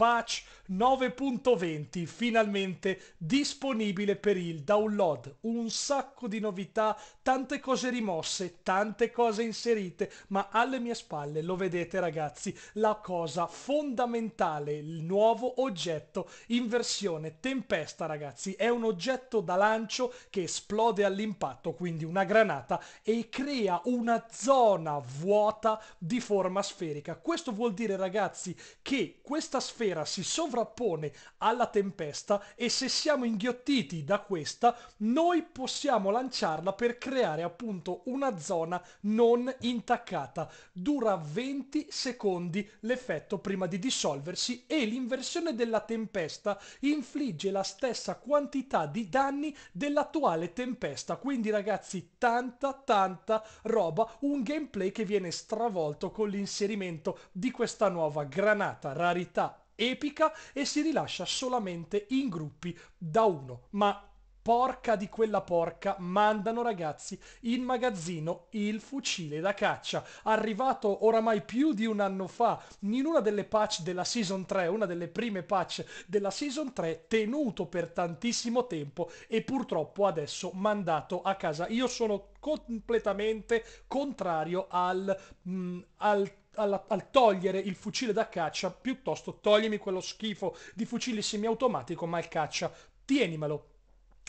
Patch 9.20 finalmente disponibile per il download. Un sacco di novità, tante cose rimosse, tante cose inserite, ma alle mie spalle lo vedete ragazzi, la cosa fondamentale, il nuovo oggetto in versione tempesta ragazzi, è un oggetto da lancio che esplode all'impatto, quindi una granata e crea una zona vuota di forma sferica. Questo vuol dire ragazzi che questa sfera sfera si sovrappone alla tempesta e se siamo inghiottiti da questa noi possiamo lanciarla per creare appunto una zona non intaccata. Dura 20 secondi l'effetto prima di dissolversi e l'inversione della tempesta infligge la stessa quantità di danni dell'attuale tempesta. Quindi ragazzi tanta tanta roba, un gameplay che viene stravolto con l'inserimento di questa nuova granata, rarità epica e si rilascia solamente in gruppi da uno, ma porca di quella porca, mandano ragazzi in magazzino il fucile da caccia, arrivato oramai più di un anno fa in una delle patch della Season 3, una delle prime patch della Season 3, tenuto per tantissimo tempo e purtroppo adesso mandato a casa. Io sono completamente contrario al, mh, mm, al alla, al togliere il fucile da caccia, piuttosto toglimi quello schifo di fucile semiautomatico mal caccia, tienimelo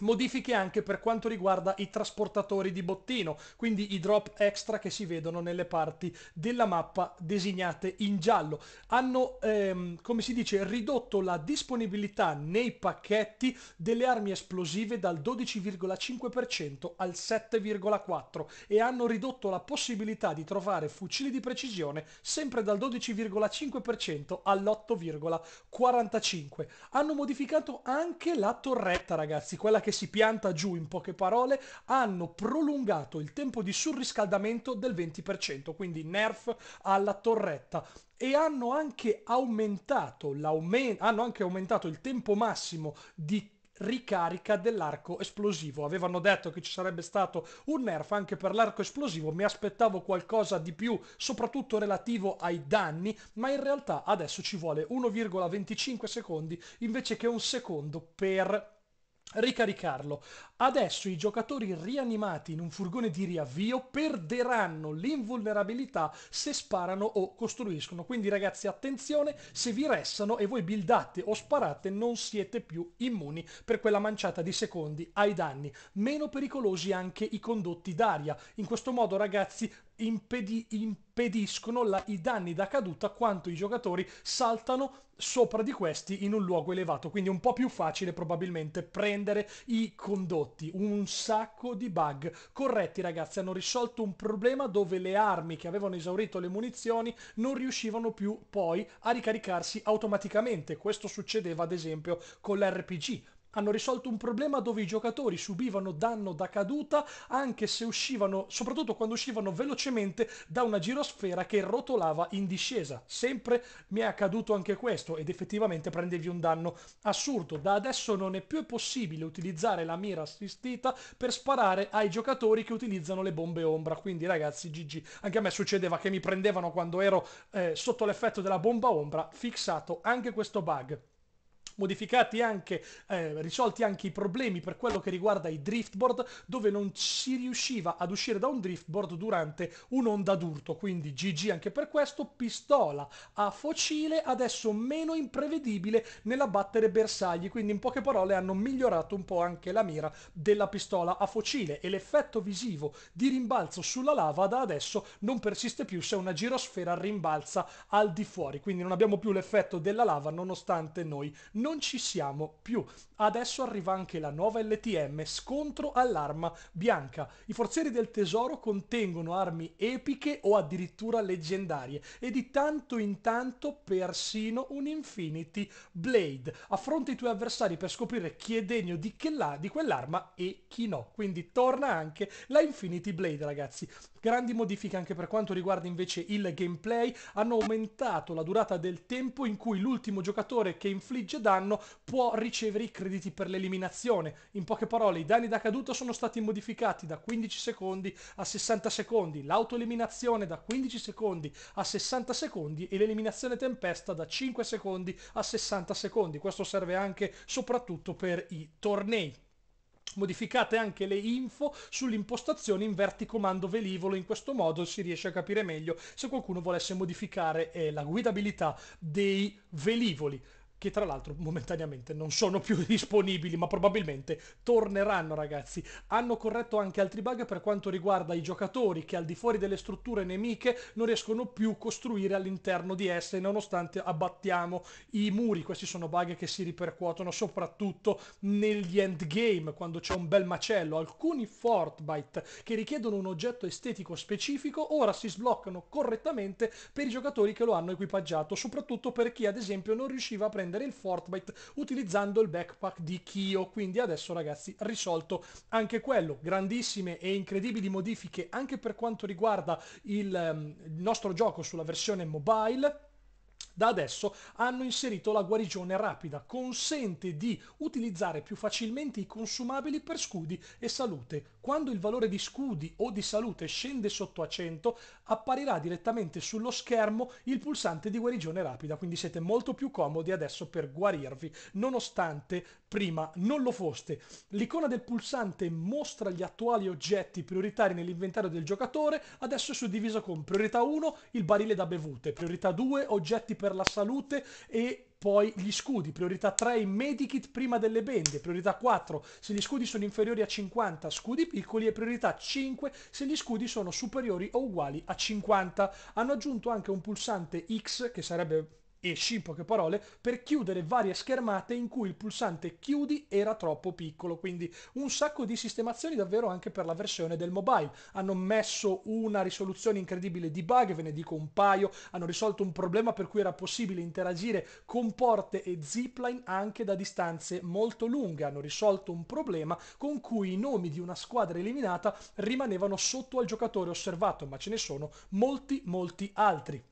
Modifiche anche per quanto riguarda i trasportatori di bottino, quindi i drop extra che si vedono nelle parti della mappa designate in giallo. Hanno, ehm, come si dice, ridotto la disponibilità nei pacchetti delle armi esplosive dal 12,5% al 7,4% e hanno ridotto la possibilità di trovare fucili di precisione sempre dal 12,5% all'8,45%. Hanno modificato anche la torretta, ragazzi, quella che che si pianta giù in poche parole, hanno prolungato il tempo di surriscaldamento del 20%, quindi nerf alla torretta e hanno anche aumentato, hanno anche aumentato il tempo massimo di ricarica dell'arco esplosivo. Avevano detto che ci sarebbe stato un nerf anche per l'arco esplosivo, mi aspettavo qualcosa di più, soprattutto relativo ai danni, ma in realtà adesso ci vuole 1,25 secondi invece che un secondo per ricaricarlo. Adesso i giocatori rianimati in un furgone di riavvio perderanno l'invulnerabilità se sparano o costruiscono. Quindi ragazzi attenzione, se vi restano e voi buildate o sparate non siete più immuni per quella manciata di secondi ai danni. Meno pericolosi anche i condotti d'aria. In questo modo ragazzi impedi- impediscono la- i danni da caduta quanto i giocatori saltano sopra di questi in un luogo elevato. Quindi è un po' più facile probabilmente prendere i condotti. Un sacco di bug. Corretti ragazzi, hanno risolto un problema dove le armi che avevano esaurito le munizioni non riuscivano più poi a ricaricarsi automaticamente. Questo succedeva ad esempio con l'RPG hanno risolto un problema dove i giocatori subivano danno da caduta anche se uscivano, soprattutto quando uscivano velocemente da una girosfera che rotolava in discesa. Sempre mi è accaduto anche questo ed effettivamente prendevi un danno assurdo. Da adesso non è più possibile utilizzare la mira assistita per sparare ai giocatori che utilizzano le bombe ombra. Quindi ragazzi, GG, anche a me succedeva che mi prendevano quando ero eh, sotto l'effetto della bomba ombra, fissato anche questo bug modificati anche, eh, risolti anche i problemi per quello che riguarda i driftboard, dove non si riusciva ad uscire da un driftboard durante un'onda d'urto, quindi GG anche per questo, pistola a focile, adesso meno imprevedibile nell'abbattere bersagli, quindi in poche parole hanno migliorato un po' anche la mira della pistola a focile e l'effetto visivo di rimbalzo sulla lava da adesso non persiste più se una girosfera rimbalza al di fuori, quindi non abbiamo più l'effetto della lava nonostante noi non non ci siamo più. Adesso arriva anche la nuova LTM, scontro all'arma bianca. I forzieri del tesoro contengono armi epiche o addirittura leggendarie e di tanto in tanto persino un Infinity Blade. Affronta i tuoi avversari per scoprire chi è degno di, che la- di quell'arma e chi no. Quindi torna anche la Infinity Blade, ragazzi. Grandi modifiche anche per quanto riguarda invece il gameplay. Hanno aumentato la durata del tempo in cui l'ultimo giocatore che infligge danno anno può ricevere i crediti per l'eliminazione. In poche parole, i danni da caduta sono stati modificati da 15 secondi a 60 secondi, l'autoeliminazione da 15 secondi a 60 secondi e l'eliminazione tempesta da 5 secondi a 60 secondi. Questo serve anche soprattutto per i tornei. Modificate anche le info sull'impostazione in verticomando velivolo, in questo modo si riesce a capire meglio se qualcuno volesse modificare eh, la guidabilità dei velivoli che tra l'altro momentaneamente non sono più disponibili, ma probabilmente torneranno ragazzi. Hanno corretto anche altri bug per quanto riguarda i giocatori che al di fuori delle strutture nemiche non riescono più a costruire all'interno di esse, nonostante abbattiamo i muri. Questi sono bug che si ripercuotono soprattutto negli endgame, quando c'è un bel macello. Alcuni Fortnite che richiedono un oggetto estetico specifico ora si sbloccano correttamente per i giocatori che lo hanno equipaggiato, soprattutto per chi ad esempio non riusciva a prendere prendere il Fortnite utilizzando il backpack di Kyo. Quindi adesso ragazzi risolto anche quello. Grandissime e incredibili modifiche anche per quanto riguarda il, um, il nostro gioco sulla versione mobile da adesso hanno inserito la guarigione rapida, consente di utilizzare più facilmente i consumabili per scudi e salute. Quando il valore di scudi o di salute scende sotto a 100, apparirà direttamente sullo schermo il pulsante di guarigione rapida, quindi siete molto più comodi adesso per guarirvi, nonostante prima non lo foste. L'icona del pulsante mostra gli attuali oggetti prioritari nell'inventario del giocatore, adesso è suddivisa con priorità 1 il barile da bevute, priorità 2 oggetti per per la salute e poi gli scudi, priorità 3 i medikit prima delle bende, priorità 4 se gli scudi sono inferiori a 50 scudi piccoli e priorità 5 se gli scudi sono superiori o uguali a 50. Hanno aggiunto anche un pulsante X che sarebbe esci in poche parole per chiudere varie schermate in cui il pulsante chiudi era troppo piccolo quindi un sacco di sistemazioni davvero anche per la versione del mobile hanno messo una risoluzione incredibile di bug ve ne dico un paio hanno risolto un problema per cui era possibile interagire con porte e zipline anche da distanze molto lunghe hanno risolto un problema con cui i nomi di una squadra eliminata rimanevano sotto al giocatore osservato ma ce ne sono molti molti altri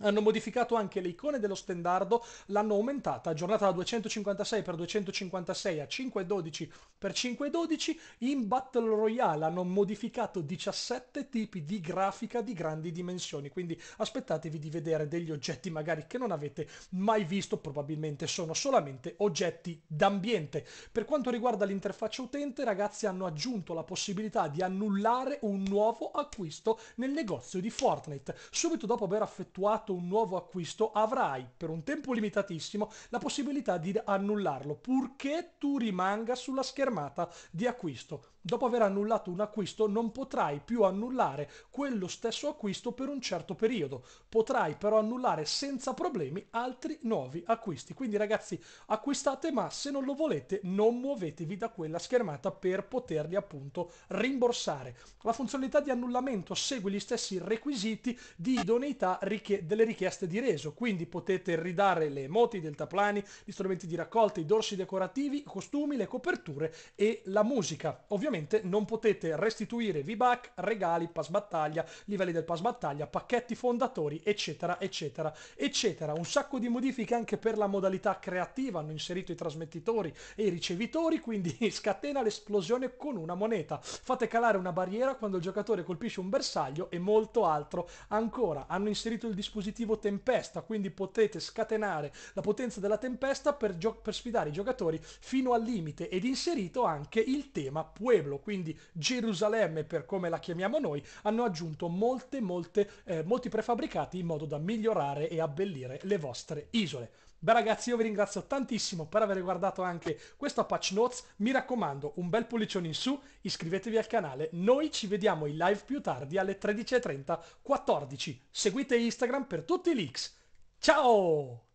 hanno modificato anche le icone dello stendardo, l'hanno aumentata, aggiornata da 256 x 256 a 512 x 512. In Battle Royale hanno modificato 17 tipi di grafica di grandi dimensioni, quindi aspettatevi di vedere degli oggetti magari che non avete mai visto, probabilmente sono solamente oggetti d'ambiente. Per quanto riguarda l'interfaccia utente, ragazzi hanno aggiunto la possibilità di annullare un nuovo acquisto nel negozio di Fortnite. Subito dopo aver effettuato fatto un nuovo acquisto avrai per un tempo limitatissimo la possibilità di annullarlo purché tu rimanga sulla schermata di acquisto. Dopo aver annullato un acquisto non potrai più annullare quello stesso acquisto per un certo periodo, potrai però annullare senza problemi altri nuovi acquisti. Quindi ragazzi acquistate ma se non lo volete non muovetevi da quella schermata per poterli appunto rimborsare. La funzionalità di annullamento segue gli stessi requisiti di idoneità richiede delle richieste di reso, quindi potete ridare le moti del taplani, gli strumenti di raccolta, i dorsi decorativi, i costumi, le coperture e la musica. Ovviamente non potete restituire VBAC, regali, pass battaglia, livelli del pass battaglia, pacchetti fondatori, eccetera, eccetera, eccetera. Un sacco di modifiche anche per la modalità creativa, hanno inserito i trasmettitori e i ricevitori, quindi scatena l'esplosione con una moneta. Fate calare una barriera quando il giocatore colpisce un bersaglio e molto altro ancora. Hanno inserito il dispositivo dispositivo tempesta, quindi potete scatenare la potenza della tempesta per, gio- per sfidare i giocatori fino al limite ed inserito anche il tema Pueblo, quindi Gerusalemme per come la chiamiamo noi, hanno aggiunto molte, molte, eh, molti prefabbricati in modo da migliorare e abbellire le vostre isole. Beh ragazzi io vi ringrazio tantissimo per aver guardato anche questa patch notes, mi raccomando un bel pollicione in su, iscrivetevi al canale, noi ci vediamo in live più tardi alle 13.30, 14, seguite Instagram per tutti i leaks, ciao!